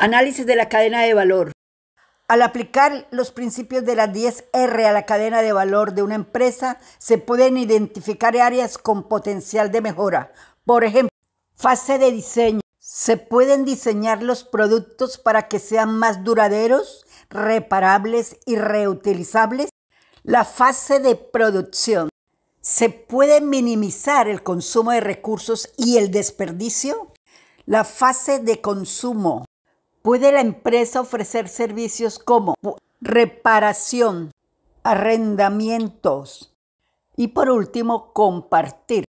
Análisis de la cadena de valor. Al aplicar los principios de las 10R a la cadena de valor de una empresa, se pueden identificar áreas con potencial de mejora. Por ejemplo, fase de diseño. Se pueden diseñar los productos para que sean más duraderos, reparables y reutilizables. La fase de producción. Se puede minimizar el consumo de recursos y el desperdicio. La fase de consumo. Puede la empresa ofrecer servicios como reparación, arrendamientos y por último compartir.